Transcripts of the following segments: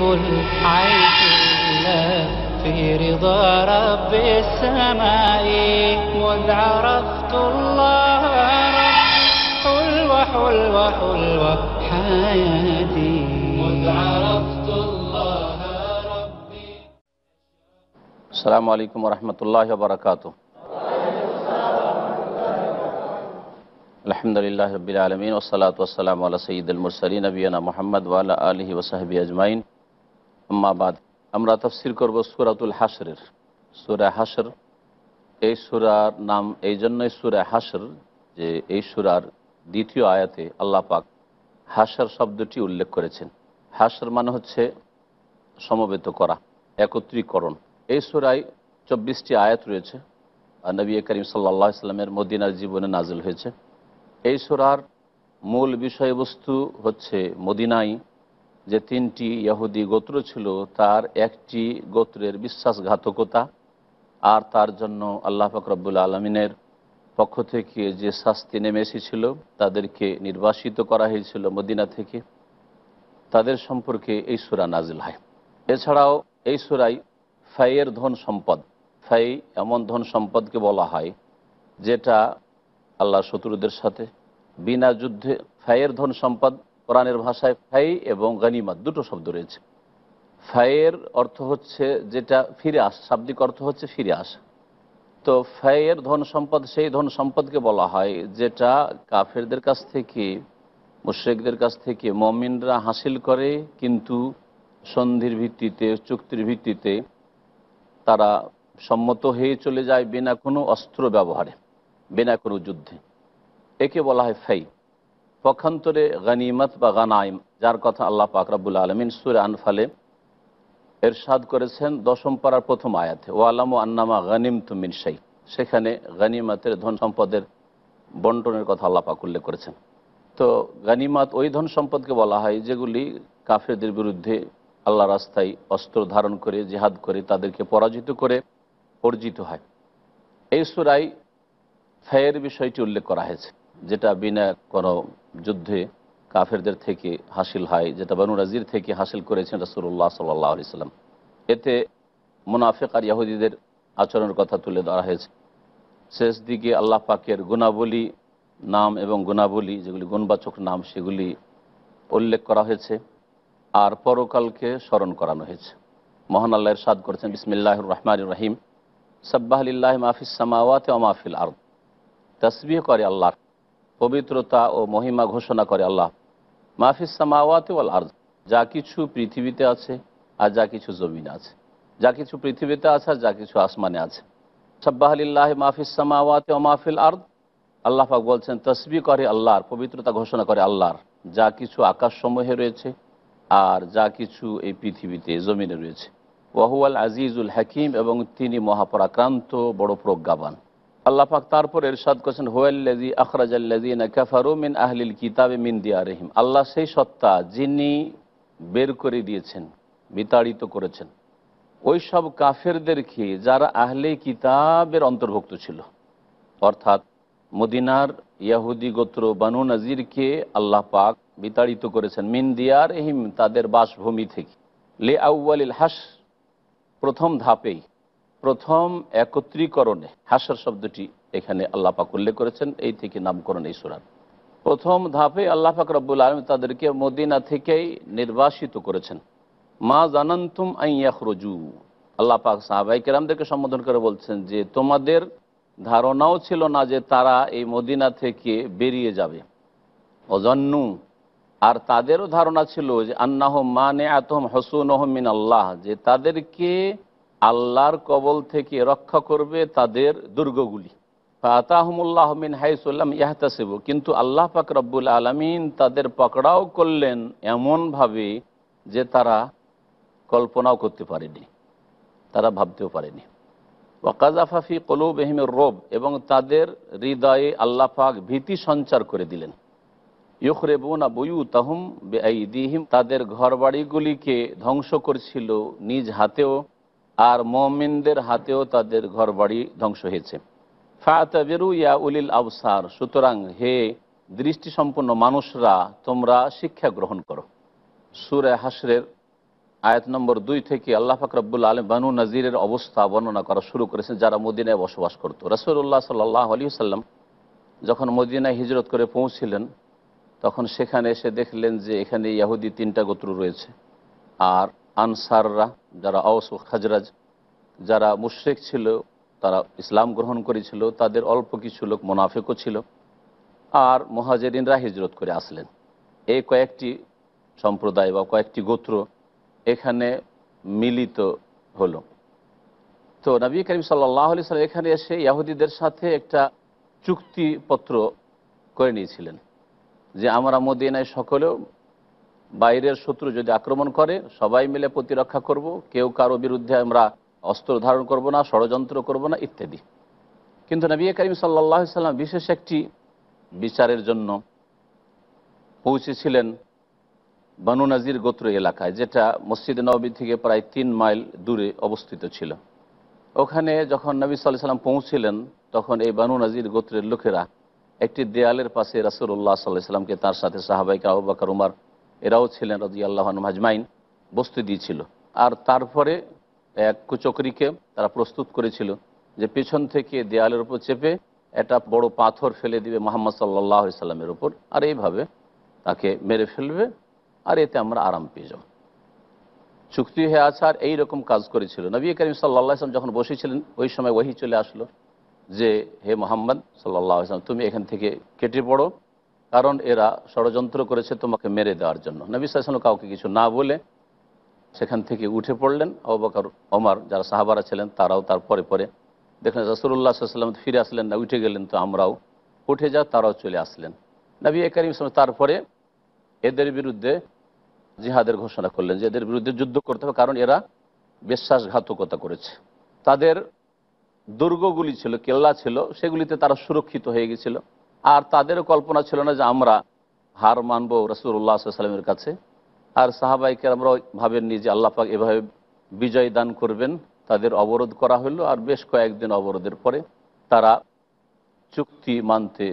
عيش إلا في رضا رب السماء وإذ عرفت الله حلوة حلوة حلوة حياتي وإذ عرفت الله ربي السلام عليكم ورحمة الله وبركاته الحمد لله رب العالمين والصلاة والسلام على سيد المرسلين نبينا محمد وعلى آله وصحبه أجمعين আম্মাবাদ আমরা তফসির করব সুরাতুল হাসরের সুরা হাসর এই সুরার নাম এই জন্যই সুরা হাসর যে এই সুরার দ্বিতীয় আয়াতে আল্লাহ পাক হাসর শব্দটি উল্লেখ করেছেন হাসর মানে হচ্ছে সমবেত করা একত্রীকরণ এই সুরায় চব্বিশটি আয়াত রয়েছে নবী করিম সাল্লা ইসলামের মদিনার জীবনে নাজিল হয়েছে এই সুরার মূল বিষয়বস্তু হচ্ছে মদিনাই যে তিনটি ইয়াহুদি গোত্র ছিল তার একটি গোত্রের বিশ্বাসঘাতকতা আর তার জন্য আল্লাহ ফকরাবুল আলমিনের পক্ষ থেকে যে শাস্তি নেমে এসেছিল তাদেরকে নির্বাসিত করা হয়েছিল মদিনা থেকে তাদের সম্পর্কে এই সুরা নাজিল হয় এছাড়াও এই সুরাই ফাইয়ের ধন সম্পদ ফাই এমন ধন সম্পদকে বলা হয় যেটা আল্লাহ শত্রুদের সাথে বিনা যুদ্ধে ফাইয়ের ধন সম্পদ কোরআনের ভাষায় ফাই এবং গানিমাত দুটো শব্দ রয়েছে ফায়ের অর্থ হচ্ছে যেটা ফিরে আস শাব্দিক অর্থ হচ্ছে ফিরে আসা তো ফায়ের ধন সম্পদ সেই ধন সম্পদকে বলা হয় যেটা কাফেরদের কাছ থেকে মুশ্রেকদের কাছ থেকে মমিনরা হাসিল করে কিন্তু সন্ধির ভিত্তিতে চুক্তির ভিত্তিতে তারা সম্মত হয়ে চলে যায় বিনা কোনো অস্ত্র ব্যবহারে বিনা কোনো যুদ্ধে একে বলা হয় ফাই পক্ষান্তরে গানিমত বা গানাইম যার কথা আল্লাহ পাকরাবুল আলমিন সুর আনফালে এরশাদ করেছেন দশম পাড়ার প্রথম আয়াতে ও আলামু আন্নামা গানিম তুমিন সেই সেখানে গানিমাতের ধন সম্পদের বন্টনের কথা আল্লাপাক উল্লেখ করেছেন তো গানিমাত ওই ধন সম্পদকে বলা হয় যেগুলি কাফেরদের বিরুদ্ধে আল্লাহ রাস্তায় অস্ত্র ধারণ করে জেহাদ করে তাদেরকে পরাজিত করে অর্জিত হয় এই সুরাই ফায়ের বিষয়টি উল্লেখ করা হয়েছে যেটা বিনা কোনো যুদ্ধে কাফেরদের থেকে হাসিল হয় যেটা বানু রাজির থেকে হাসিল করেছেন রাসুল্লাহ সাল্লাহ আলিয়াল্লাম এতে মুনাফেক আর ইয়াহুদিদের আচরণের কথা তুলে ধরা হয়েছে শেষ দিকে আল্লাহ পাকের গুণাবলী নাম এবং গুণাবলী যেগুলি গুণবাচক নাম সেগুলি উল্লেখ করা হয়েছে আর পরকালকে স্মরণ করানো হয়েছে মহান আল্লাহর সাদ করেছেন বিসমিল্লাহ রহমান রহিম সাব্বাহ আলিল্লাহ মাহফিস সামাওয়াতে ও মাহফিল আর তসবিহ করে আল্লাহর পবিত্রতা ও মহিমা ঘোষণা করে আল্লাহ মাহফিস সামাওয়াতে ওয়াল আর্জ যা কিছু পৃথিবীতে আছে আর যা কিছু জমিনে আছে যা কিছু পৃথিবীতে আছে আর যা কিছু আসমানে আছে সাব্বাহ আলিল্লাহ মাহফিস মাওয়াতে ও মাহফিল আর্দ আল্লাহ পাক বলছেন তসবি করে আল্লাহর পবিত্রতা ঘোষণা করে আল্লাহর যা কিছু আকাশসমূহে রয়েছে আর যা কিছু এই পৃথিবীতে জমিনে রয়েছে ওয়াহুয়াল আজিজুল হাকিম এবং তিনি মহাপরাক্রান্ত বড় প্রজ্ঞাবান আল্লাহ পাক তারপর এরশাদ করেছেন হোয়াল্লাজি আখরাজাল্লাজিনা কাফারু মিন আহলিল কিতাবে মিন দিয়া রহিম আল্লাহ সেই সত্তা যিনি বের করে দিয়েছেন বিতাড়িত করেছেন ওই সব কাফেরদেরকে যারা আহলে কিতাবের অন্তর্ভুক্ত ছিল অর্থাৎ মদিনার ইয়াহুদি গোত্র বানু নাজিরকে আল্লাহ পাক বিতাড়িত করেছেন মিন দিয়ার এহিম তাদের বাসভূমি থেকে লে আউ্বালিল হাস প্রথম ধাপেই প্রথম একত্রীকরণে হাসার শব্দটি এখানে আল্লাপাক উল্লেখ করেছেন এই থেকে নামকরণ এই সুরার প্রথম ধাপে আল্লাহাক রব্বুল আলম তাদেরকে মদিনা থেকেই নির্বাসিত করেছেন মা জানান্তুম আইয়াখরজু আল্লাহ পাক সাহাবাই কেরামদেরকে সম্বোধন করে বলছেন যে তোমাদের ধারণাও ছিল না যে তারা এই মদিনা থেকে বেরিয়ে যাবে অজন্নু আর তাদেরও ধারণা ছিল যে আন্নাহ মানে আতহম হসুন মিন আল্লাহ যে তাদেরকে আল্লাহর কবল থেকে রক্ষা করবে তাদের দুর্গগুলি ফাতাহমুল্লাহ মিন হাইসুল্লাম ইয়াহতাসেবু কিন্তু আল্লাহ পাক রব্বুল আলমিন তাদের পকড়াও করলেন এমনভাবে যে তারা কল্পনাও করতে পারেনি তারা ভাবতেও পারেনি ওকাজাফাফি কলু বেহিমের রোব এবং তাদের হৃদয়ে আল্লাহ পাক ভীতি সঞ্চার করে দিলেন না বইউ তাহম বেআইদিহিম তাদের ঘরবাড়িগুলিকে ধ্বংস করছিল নিজ হাতেও আর মমিনদের হাতেও তাদের ঘর বাড়ি ধ্বংস হয়েছে ফাতাবেরু ইয়া উলিল আবসার সুতরাং হে দৃষ্টিসম্পন্ন মানুষরা তোমরা শিক্ষা গ্রহণ করো সুরে হাসরের আয়াত নম্বর দুই থেকে আল্লাহ ফাকরাবুল আলম বানু নাজিরের অবস্থা বর্ণনা করা শুরু করেছেন যারা মদিনায় বসবাস করত রসুল্লাহ সাল্লাহ আলী সাল্লাম যখন মদিনায় হিজরত করে পৌঁছিলেন তখন সেখানে এসে দেখলেন যে এখানে ইয়াহুদি তিনটা গোত্র রয়েছে আর আনসাররা যারা আওস ও খাজরাজ যারা মুশ্রেক ছিল তারা ইসলাম গ্রহণ করেছিল তাদের অল্প কিছু লোক মোনাফেকও ছিল আর মহাজেরিনরা হিজরত করে আসলেন এই কয়েকটি সম্প্রদায় বা কয়েকটি গোত্র এখানে মিলিত হল তো নবী করিম সাল্লাহ আলি সাল্লাম এখানে এসে ইয়াহুদিদের সাথে একটা চুক্তিপত্র করে নিয়েছিলেন যে আমরা মদিনায় সকলেও বাইরের শত্রু যদি আক্রমণ করে সবাই মিলে প্রতিরক্ষা করব কেউ কারো বিরুদ্ধে আমরা অস্ত্র ধারণ করব না ষড়যন্ত্র করব না ইত্যাদি কিন্তু নবিয়া করিম সাল্লাহ সাল্লাম বিশেষ একটি বিচারের জন্য পৌঁছেছিলেন বানু নাজির গোত্র এলাকায় যেটা মসজিদ নবী থেকে প্রায় তিন মাইল দূরে অবস্থিত ছিল ওখানে যখন নবী সাল্লাহ সাল্লাম পৌঁছিলেন তখন এই বানু নাজির গোত্রের লোকেরা একটি দেয়ালের পাশে রাসুল্লাহ সাল্লাহ সাল্লামকে তার সাথে সাহাবাইকে আবাকার উমার এরাও ছিলেন রাজি আল্লাহন মাজমাইন বসতে দিয়েছিল আর তারপরে এক কুচকরিকে তারা প্রস্তুত করেছিল যে পেছন থেকে দেয়ালের উপর চেপে একটা বড় পাথর ফেলে দিবে মোহাম্মদ সাল্লাহ সাল্লামের উপর আর এইভাবে তাকে মেরে ফেলবে আর এতে আমরা আরাম পেয়ে যাব চুক্তি হয়ে আছে আর এইরকম কাজ করেছিল নবী করিম সাল্লাহ ইসলাম যখন বসেছিলেন ওই সময় ওহি চলে আসলো যে হে মোহাম্মদ সাল্লাহ ইসলাম তুমি এখান থেকে কেটে পড়ো কারণ এরা ষড়যন্ত্র করেছে তোমাকে মেরে দেওয়ার জন্য নবী সাইসাল কাউকে কিছু না বলে সেখান থেকে উঠে পড়লেন অবাকর অমার যারা সাহাবারা ছিলেন তারাও তার পরে পরে দেখলেন রাসুল্লাহ সাল্লাম ফিরে আসলেন না উঠে গেলেন তো আমরাও উঠে যা তারাও চলে আসলেন নবী করিম ইসলাম তারপরে এদের বিরুদ্ধে জিহাদের ঘোষণা করলেন যে এদের বিরুদ্ধে যুদ্ধ করতে হবে কারণ এরা বিশ্বাসঘাতকতা করেছে তাদের দুর্গগুলি ছিল কেল্লা ছিল সেগুলিতে তারা সুরক্ষিত হয়ে গেছিল আর তাদেরও কল্পনা ছিল না যে আমরা হার মানব রসুল্লাহ সাল্লামের কাছে আর সাহাবাইকে আমরা ভাবেননি যে আল্লাপাক এভাবে বিজয় দান করবেন তাদের অবরোধ করা হলো আর বেশ কয়েকদিন অবরোধের পরে তারা চুক্তি মানতে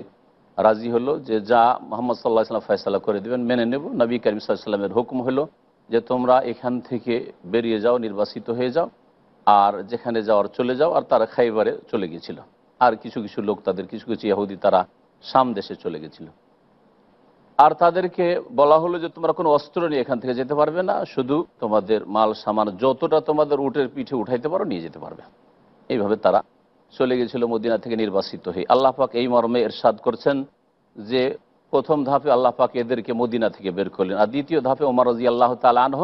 রাজি হলো যে যা মোহাম্মদ সাল্লাহ সাল্লাম ফয়সালা করে দেবেন মেনে নেব নবী করিম সাল্লামের হুকুম হলো যে তোমরা এখান থেকে বেরিয়ে যাও নির্বাসিত হয়ে যাও আর যেখানে যাওয়ার চলে যাও আর তারা খাইবারে চলে গিয়েছিল আর কিছু কিছু লোক তাদের কিছু কিছু ইহুদি তারা শাম দেশে চলে গেছিল আর তাদেরকে বলা হলো যে তোমরা কোনো অস্ত্র নিয়ে এখান থেকে যেতে পারবে না শুধু তোমাদের মাল সামান যতটা তোমাদের উটের পিঠে উঠাইতে পারো নিয়ে যেতে পারবে এইভাবে তারা চলে গেছিল মদিনা থেকে নির্বাসিত হয়ে আল্লাহ পাক এই মর্মে এরশাদ করছেন যে প্রথম ধাপে আল্লাহ পাক এদেরকে মদিনা থেকে বের করলেন আর দ্বিতীয় ধাপে ওমার রাজি আল্লাহ আনহ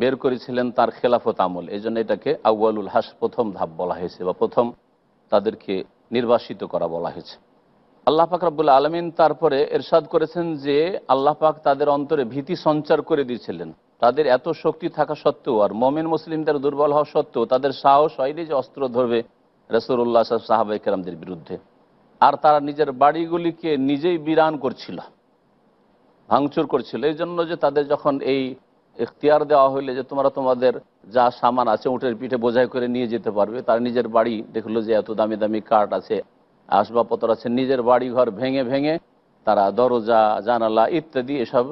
বের করেছিলেন তার খেলাফত আমল এই জন্য এটাকে আউয়ালুল হাস প্রথম ধাপ বলা হয়েছে বা প্রথম তাদেরকে নির্বাসিত করা বলা হয়েছে আল্লাহ পাক রব্বুল আলমিন তারপরে এরশাদ করেছেন যে আল্লাহ পাক তাদের অন্তরে ভীতি সঞ্চার করে দিয়েছিলেন তাদের এত শক্তি থাকা সত্ত্বেও আর মমিন মুসলিমদের দুর্বল হওয়া সত্ত্বেও তাদের সাহস হয়নি যে অস্ত্র ধরবে রসুল্লাহ সাহেব সাহাবাই কেরামদের বিরুদ্ধে আর তারা নিজের বাড়িগুলিকে নিজেই বিরান করছিল ভাঙচুর করছিল এই জন্য যে তাদের যখন এই এখতিয়ার দেওয়া হইলে যে তোমরা তোমাদের যা সামান আছে উঠের পিঠে বোঝাই করে নিয়ে যেতে পারবে তার নিজের বাড়ি দেখলো যে এত দামি দামি কাঠ আছে আসবাবপত্র আছে নিজের বাড়িঘর ভেঙে ভেঙে তারা দরজা জানালা ইত্যাদি এসব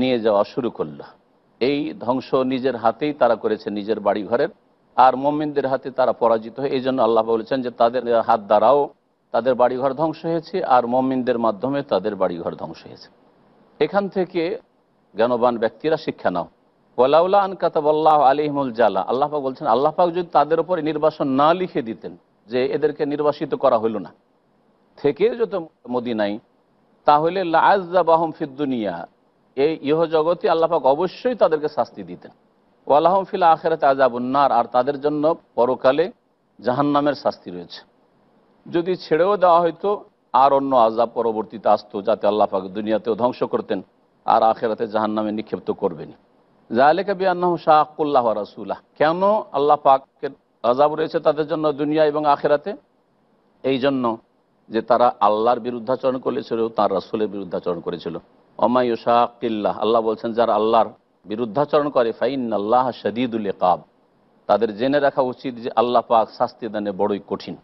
নিয়ে যাওয়া শুরু করল এই ধ্বংস নিজের হাতেই তারা করেছে নিজের বাড়িঘরের আর মোমিনদের হাতে তারা পরাজিত হয়ে এই জন্য আল্লাহ বলেছেন যে তাদের হাত দ্বারাও তাদের বাড়িঘর ধ্বংস হয়েছে আর মমিনদের মাধ্যমে তাদের বাড়িঘর ধ্বংস হয়েছে এখান থেকে জ্ঞানবান ব্যক্তিরা শিক্ষা নাও ওয়ালাউলা আন আল্লাহ আলিহমুল জালা আল্লাহ বলছেন আল্লাহ যদি তাদের উপরে নির্বাসন না লিখে দিতেন যে এদেরকে নির্বাসিত করা হলো না থেকে যত মদিনাই তাহলে লাহম ফিদ্দুনিয়া এই ইহ জগতে আল্লাপাক অবশ্যই তাদেরকে শাস্তি দিতেন ও আল্লাহম ফিল আখেরাতে আজাবুন্নার আর তাদের জন্য পরকালে জাহান্নামের শাস্তি রয়েছে যদি ছেড়েও দেওয়া হয়তো আর অন্য আজাব পরবর্তীতে আসতো যাতে আল্লাপাক দুনিয়াতেও ধ্বংস করতেন আর আখেরাতে জাহান্নামে নিক্ষিপ্ত করবেন জাহালেকা শাহ শাহকুল্লাহ রাসুল্লাহ কেন আল্লাহ পাকের আজাব রয়েছে তাদের জন্য দুনিয়া এবং আখেরাতে এই জন্য যে তারা আল্লাহর বিরুদ্ধাচরণ করেছিল তার রাসুলের বিরুদ্ধাচরণ করেছিল অমায়ুশাকিল্লাহ আল্লাহ বলছেন যারা আল্লাহর বিরুদ্ধাচরণ করে ফাইন আল্লাহ শদীদুল কাব তাদের জেনে রাখা উচিত যে আল্লাহ পাক শাস্তি দানে বড়ই কঠিন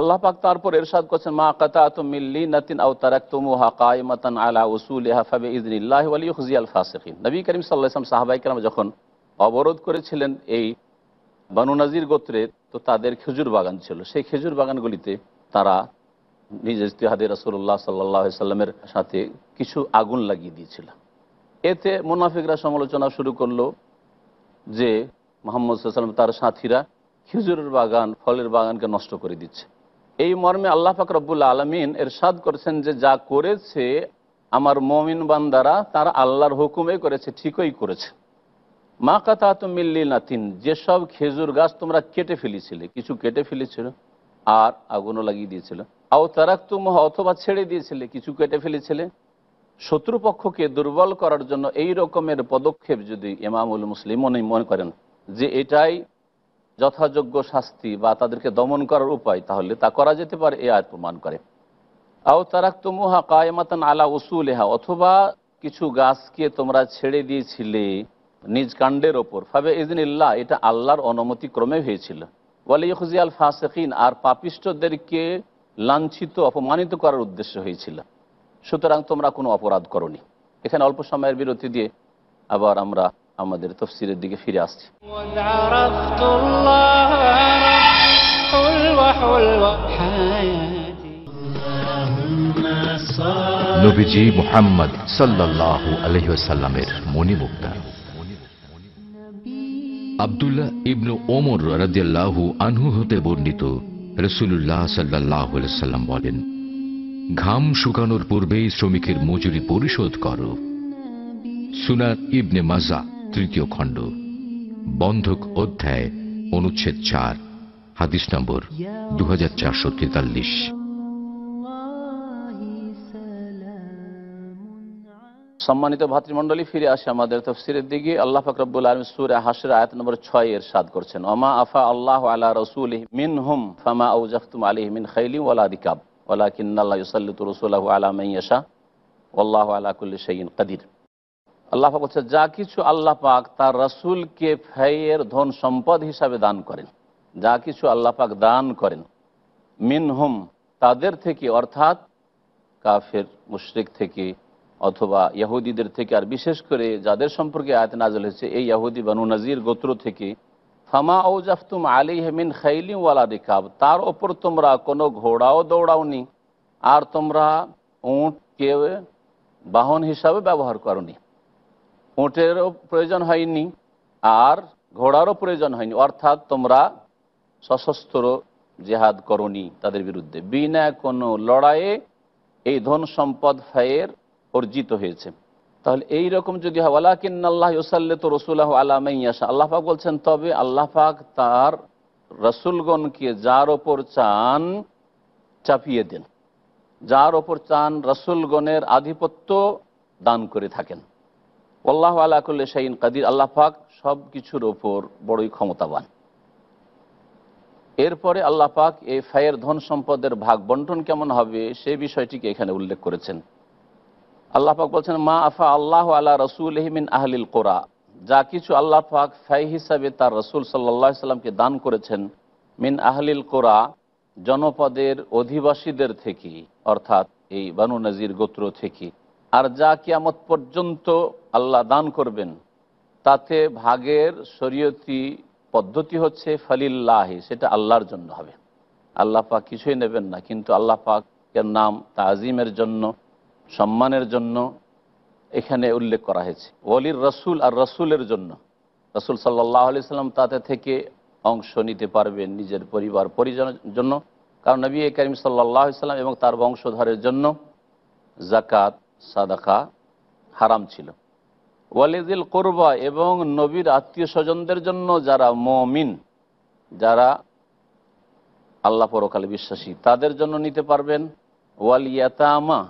আল্লাহ পাক তারপর এরশাদ করছেন মা কাতা তুমিল্লি নাতিন আউ তারাক তুমু হাকাই মাতান আলা উসুল হাফাবে ইজনিল্লাহ আলী হুজিয়াল ফাসিন নবী করিম সাল্লাহাম সাহাবাই কালাম যখন অবরোধ করেছিলেন এই বানু নাজির গোত্রের তো তাদের খেজুর বাগান ছিল সেই খেজুর বাগানগুলিতে তারা নিজ ইস্তিহাদে রাসুল্লাহ সাল্লাহ সাল্লামের সাথে কিছু আগুন লাগিয়ে দিয়েছিল এতে মুনাফিকরা সমালোচনা শুরু করলো যে মোহাম্মদ সাল্লাম তার সাথীরা খিজুরের বাগান ফলের বাগানকে নষ্ট করে দিচ্ছে এই মর্মে আল্লাহ পাক রব্বুল আলমিন এর সাদ করেছেন যে যা করেছে আমার মমিন বান্দারা তার আল্লাহর হুকুমে করেছে ঠিকই করেছে মা কাতা তো মিল্লি নাতিন যেসব খেজুর গাছ তোমরা কেটে ফেলেছিলে কিছু কেটে ফেলেছিল আর আগুনও লাগিয়ে দিয়েছিল আও তারাক্তুমহ অথবা ছেড়ে দিয়েছিলে কিছু কেটে ফেলেছিলে শত্রুপক্ষকে দুর্বল করার জন্য এই রকমের পদক্ষেপ যদি এমামুল মুসলিম মনে মনে করেন যে এটাই যথাযোগ্য শাস্তি বা তাদেরকে দমন করার উপায় তাহলে তা করা যেতে পারে এ আয় প্রমাণ করে আও তারাক্তুমুহা কায়মাতান আলা উসুলেহা অথবা কিছু গাছকে তোমরা ছেড়ে দিয়েছিলে নিজ কাণ্ডের ওপর ফাবে ইল্লাহ এটা আল্লাহর অনুমতি ক্রমে হয়েছিল ওয়ালিহজি আল ফাসেকিন আর পাপিষ্টদেরকে লাঞ্ছিত অপমানিত করার উদ্দেশ্য হয়েছিল সুতরাং তোমরা কোনো অপরাধ করনি এখানে অল্প সময়ের বিরতি দিয়ে আবার আমরা আমাদের তফসিরের দিকে ফিরে আসছি আব্দুল্লাহ মোহাম্মদ ইবনু ওমর রাজিয়াল্লাহু আনহু হতে বর্ণিত রসুল্লাহ সাল্লাহ সাল্লাম বলেন ঘাম শুকানোর পূর্বেই শ্রমিকের মজুরি পরিশোধ করো সুনার ইবনে মাজা তৃতীয় খণ্ড বন্ধক অধ্যায় অনুচ্ছেদ চার হাদিস নম্বর দু হাজার চারশো তেতাল্লিশ সম্মানিত ভাতৃমণ্ডলী ফিরে আসে আমাদের তফসিরের দিকে আল্লাহ ফকরবুল আলম সুরে হাসের আয়াত নম্বর ছয় এর সাদ করছেন অমা আফা আল্লাহ আলা রসুল মিন হুম ফামা আউজাখতুম আলী মিন খাইলি ওলা রিকাব ওলা কিন্নাল্লাহ ইসাল্লুত রসুল্লাহ আলা মাইয়াশা আল্লাহ আলা কুল্লি সঈন কাদির আল্লাহ পাক বলছে যা কিছু আল্লাহ পাক তার রসুলকে ফাইয়ের ধন সম্পদ হিসাবে দান করেন যা কিছু আল্লাহ পাক দান করেন মিন হুম তাদের থেকে অর্থাৎ কাফের মুশরিক থেকে অথবা ইয়াহুদিদের থেকে আর বিশেষ করে যাদের সম্পর্কে আয়াত নাজল হয়েছে এই ইয়াহুদি বানু নাজির গোত্র থেকে ফামা ও জাফতুম আলী হেমিন খাইলিওয়ালা ওয়ালা তার ওপর তোমরা কোনো ঘোড়াও দৌড়াওনি আর তোমরা উঁটকে বাহন হিসাবে ব্যবহার করনি উঁটেরও প্রয়োজন হয়নি আর ঘোড়ারও প্রয়োজন হয়নি অর্থাৎ তোমরা সশস্ত্র জেহাদ করনি তাদের বিরুদ্ধে বিনা কোনো লড়াইয়ে এই ধন সম্পদ ফায়ের অর্জিত হয়েছে তাহলে এই রকম যদি হয় আল্লাহ ইউসাল্লে তো রসুল্লাহ আলামাইয়াশা আল্লাহ বলছেন তবে আল্লাহফাক তার রসুলগণকে যার ওপর চান চাপিয়ে দেন যার ওপর চান রসুলগণের আধিপত্য দান করে থাকেন আল্লাহ করলে শাহিন কাদির আল্লাহফাক সব কিছুর ওপর বড়ই ক্ষমতাবান এরপরে আল্লাহ পাক এই ফায়ের ধন সম্পদের ভাগ বন্টন কেমন হবে সে বিষয়টিকে এখানে উল্লেখ করেছেন আল্লাহ পাক বলছেন মা আফা আল্লাহ আল্লাহ রসুল হিমিন আহলিল কোরা যা কিছু আল্লাহ পাক ফাই হিসাবে তার রসুল সাল্লাহ সাল্লামকে দান করেছেন মিন আহলিল কোরা জনপদের অধিবাসীদের থেকে অর্থাৎ এই বানু নজির গোত্র থেকে আর যা কিয়ামত পর্যন্ত আল্লাহ দান করবেন তাতে ভাগের শরীয়তি পদ্ধতি হচ্ছে ফালিল্লাহি সেটা আল্লাহর জন্য হবে আল্লাহ পাক কিছুই নেবেন না কিন্তু আল্লাহ পাক এর নাম তাজিমের জন্য সম্মানের জন্য এখানে উল্লেখ করা হয়েছে ওলির রসুল আর রসুলের জন্য রসুল সাল্লাহ আলি সাল্লাম তাতে থেকে অংশ নিতে পারবেন নিজের পরিবার পরিজনের জন্য কারণ নবী করিম সাল্লাহ সাল্লাম এবং তার বংশধরের জন্য জাকাত সাদাখা হারাম ছিল ওয়ালিদুল কোরবা এবং নবীর আত্মীয় স্বজনদের জন্য যারা মমিন যারা আল্লাহ পরকালে বিশ্বাসী তাদের জন্য নিতে পারবেন ওয়ালিয়াতামা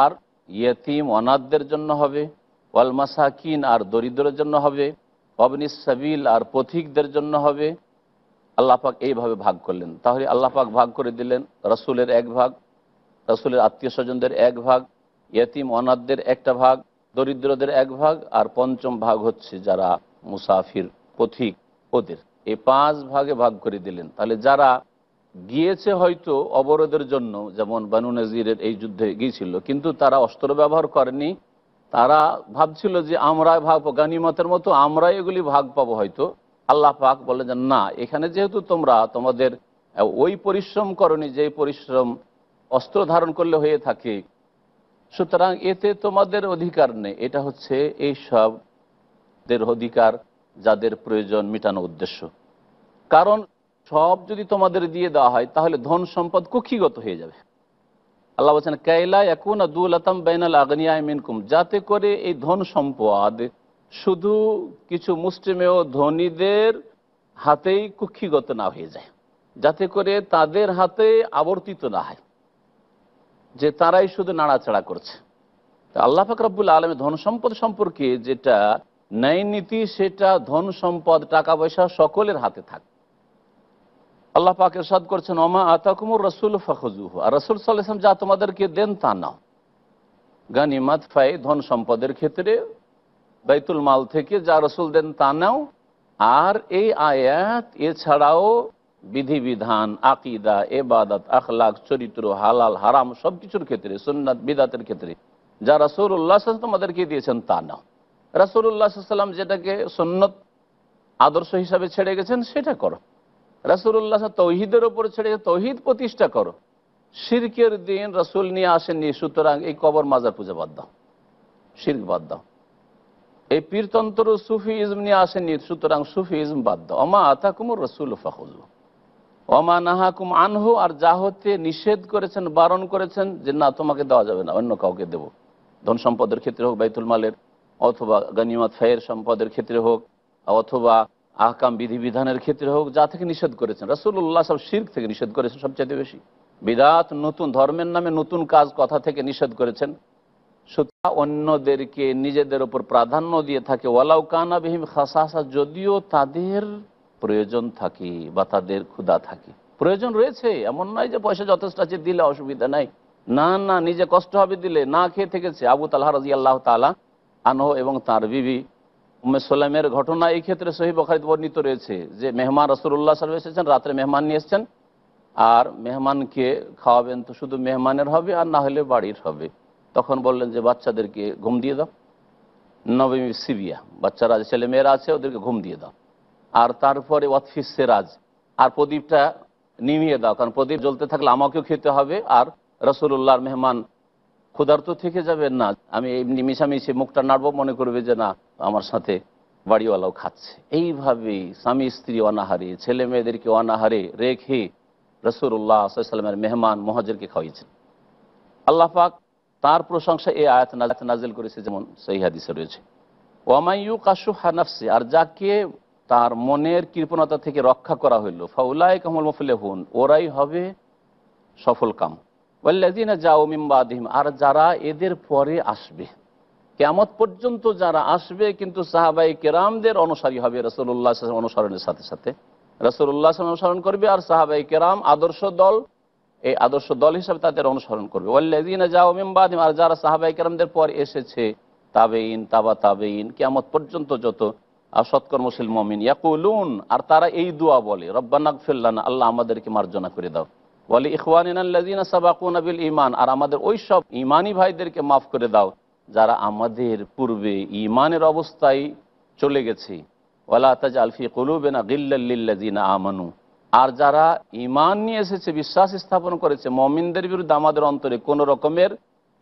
আর ইয়েতিম অনাথদের জন্য হবে ওয়াল মাসাকিন আর দরিদ্রের জন্য হবে অবনি সাবিল আর পথিকদের জন্য হবে আল্লাপাক এইভাবে ভাগ করলেন তাহলে আল্লাপাক ভাগ করে দিলেন রসুলের এক ভাগ রসুলের আত্মীয় স্বজনদের এক ভাগ ইয়েতিম অনাথদের একটা ভাগ দরিদ্রদের এক ভাগ আর পঞ্চম ভাগ হচ্ছে যারা মুসাফির পথিক ওদের এই পাঁচ ভাগে ভাগ করে দিলেন তাহলে যারা গিয়েছে হয়তো অবরোধের জন্য যেমন বানু নাজিরের এই যুদ্ধে গিয়েছিল কিন্তু তারা অস্ত্র ব্যবহার করেনি তারা ভাবছিল যে আমরা ভাগ গানিমতের মতো আমরা এগুলি ভাগ পাবো হয়তো আল্লাহ পাক বলে যে না এখানে যেহেতু তোমরা তোমাদের ওই পরিশ্রম করনি যে পরিশ্রম অস্ত্র ধারণ করলে হয়ে থাকে সুতরাং এতে তোমাদের অধিকার নেই এটা হচ্ছে এই সবদের অধিকার যাদের প্রয়োজন মেটানো উদ্দেশ্য কারণ সব যদি তোমাদের দিয়ে দেওয়া হয় তাহলে ধন সম্পদ কুক্ষিগত হয়ে যাবে আল্লাহ বলছেন কায়লা এখন দুলাতাম বেনাল আগনিয়া মিনকুম যাতে করে এই ধন সম্পদ শুধু কিছু মুসলিমেও ধনীদের হাতেই কুক্ষিগত না হয়ে যায় যাতে করে তাদের হাতে আবর্তিত না হয় যে তারাই শুধু নাড়াচাড়া করছে তা আল্লাহ ফাকরাবুল আলমের ধন সম্পদ সম্পর্কে যেটা ন্যায় নীতি সেটা ধন সম্পদ টাকা পয়সা সকলের হাতে থাকে আল্লাহ পাকে সাদ করছেন অমা আতাকুমুর রসুল ফখজুহু আর রসুল সাল্লাম যা তোমাদেরকে দেন তা নাও গানিমাত ফাই ধন সম্পদের ক্ষেত্রে বাইতুল মাল থেকে যা রসুল দেন তা নাও আর এই আয়াত এছাড়াও বিধিবিধান আকিদা এবাদত আখলাখ চরিত্র হালাল হারাম সব কিছুর ক্ষেত্রে সুন্নাত বিদাতের ক্ষেত্রে যা উল্লাহ তোমাদেরকে দিয়েছেন তা নাও উল্লাহ সাল্লাম যেটাকে সুন্নত আদর্শ হিসাবে ছেড়ে গেছেন সেটা করো রাসুল্লাহ তৌহিদের ওপর ছেড়ে তৌহিদ প্রতিষ্ঠা করো সিরকের দিন রাসুল নিয়ে আসেননি সুতরাং এই কবর মাজার পূজা বাদ দাও শির্ক বাদ দাও এই পীরতন্ত্র সুফি ইজম নিয়ে আসেননি সুতরাং সুফি ইজম বাদ দাও অমা আতা কুমুর রসুল ফাহুল অমা নাহাকুম আনহু আর যা হতে নিষেধ করেছেন বারণ করেছেন যে না তোমাকে দেওয়া যাবে না অন্য কাউকে দেব ধন সম্পদের ক্ষেত্রে হোক বাইতুল মালের অথবা গনিমত ফায়ের সম্পদের ক্ষেত্রে হোক অথবা আহকাম বিধিবিধানের ক্ষেত্রে হোক যা থেকে নিষেধ করেছেন রাসুল্লাহ সব শির্ক থেকে নিষেধ করেছেন সবচেয়ে বেশি বিরাট নতুন ধর্মের নামে নতুন কাজ কথা থেকে নিষেধ করেছেন সুতরাং অন্যদেরকে নিজেদের ওপর প্রাধান্য দিয়ে থাকে ওয়ালাউ কানা বিহিম খাসাসা যদিও তাদের প্রয়োজন থাকে বা তাদের ক্ষুদা থাকে প্রয়োজন রয়েছে এমন নয় যে পয়সা যথেষ্ট আছে দিলে অসুবিধা নাই না না নিজে কষ্ট হবে দিলে না খেয়ে থেকেছে আবু তালাহ রাজি আল্লাহ তালা আনহ এবং তার বিবি উম্মে সাল্লামের ঘটনা এই ক্ষেত্রে সহি বখারিত বর্ণিত রয়েছে যে মেহমান রসুল্লাহ সাল্লাম এসেছেন রাত্রে মেহমান নিয়ে এসছেন আর মেহমানকে খাওয়াবেন তো শুধু মেহমানের হবে আর না হলে বাড়ির হবে তখন বললেন যে বাচ্চাদেরকে ঘুম দিয়ে দাও নবমী সিবিয়া বাচ্চারা ছেলে মেয়েরা আছে ওদেরকে ঘুম দিয়ে দাও আর তারপরে ওয়াতফিসে রাজ আর প্রদীপটা নিমিয়ে দাও কারণ প্রদীপ জ্বলতে থাকলে আমাকেও খেতে হবে আর রসুল্লাহর মেহমান ক্ষুধার্ত থেকে যাবেন না আমি এমনি মিশামিশি মুখটা নাড়বো মনে করবে যে না আমার সাথে বাড়িওয়ালাও খাচ্ছে এইভাবেই স্বামী স্ত্রী অনাহারে ছেলে মেয়েদেরকে অনাহারে রেখে রসুল্লাহ সাল্লামের মেহমান মহাজেরকে খাওয়াইছেন আল্লাহ পাক তার প্রশংসা এই আয়াত নাজেল করেছে যেমন সেই হাদিসে রয়েছে ওয়ামাইউ কাশু হানাফসে আর যাকে তার মনের কৃপণতা থেকে রক্ষা করা হইল ফাউলায় কামল মফুল্লে হুন ওরাই হবে সফল কাম যাও মিম্বাদিম আর যারা এদের পরে আসবে কেমত পর্যন্ত যারা আসবে কিন্তু সাহাবাই কেরামদের অনুসারী হবে রসুল্লাহ অনুসরণের সাথে সাথে রসুল্লাহ অনুসরণ করবে আর সাহাবাই কেরাম আদর্শ দল এই আদর্শ দল হিসাবে তাদের অনুসরণ করবে যাও মিম্বাদিম আর যারা সাহাবাই কেরামদের পর এসেছে তাবেইন তাবা তাবেইন কেমত পর্যন্ত যত আর সৎকর্মশীল মমিন ইয়াকুলুন আর তারা এই দোয়া বলে রব্বানাক ফিল্লান আল্লাহ আমাদেরকে মার্জনা করে দাও বলে ইখওয়ানিনাল্লাজিনা সাবাকুন বিল ইমান আর আমাদের ওই সব ইমানি ভাইদেরকে মাফ করে দাও যারা আমাদের পূর্বে ইমানের অবস্থায় চলে গেছে ওলা তাজ আলফি কলুবেনা গিল্লাল্লিল্লাজিনা আমানু আর যারা ইমান নিয়ে এসেছে বিশ্বাস স্থাপন করেছে মমিনদের বিরুদ্ধে আমাদের অন্তরে কোন রকমের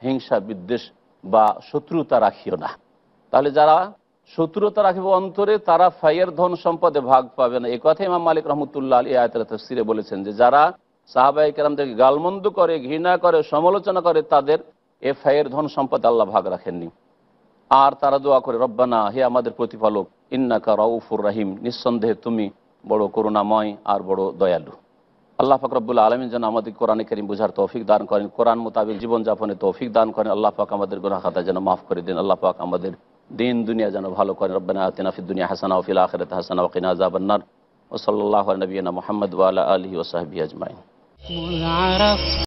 হিংসা বিদ্বেষ বা শত্রুতা রাখিও না তাহলে যারা শত্রুতা রাখবে অন্তরে তারা ফাইয়ের ধন সম্পদে ভাগ পাবে না এ কথা ইমাম মালিক রহমতুল্লাহ আলী আয়তরা তফসিরে বলেছেন যে যারা সাহাবাই কেরামদেরকে গালমন্দ করে ঘৃণা করে সমালোচনা করে তাদের এ ফায়ের ধন সম্পদ আল্লাহ ভাগ রাখেননি আর তারা দোয়া করে রব্বানা হে আমাদের প্রতিপালক ইন্নাকা রাউফুর রাহিম নিঃসন্দেহে তুমি বড় করুণাময় আর বড় দয়ালু আল্লাহ ফাকরবুল্লা আলমিন যেন আমাদের কোরআনে করিম বুঝার তৌফিক দান করেন কোরআন মোতাবিক জীবনযাপনে তৌফিক দান করেন আল্লাহ পাক আমাদের গুনাখাতা যেন মাফ করে দিন আল্লাহ পাক আমাদের দিন দুনিয়া যেন ভালো করেন রব্বানা আতিনাফিদ দুনিয়া হাসানা ফিল আখরত হাসানা ওকিনা আজাবান্নার ও সাল্লাহ নবীনা মোহাম্মদ ওয়ালা আলহি ওসাহাবি আজমাইন مذ عرفت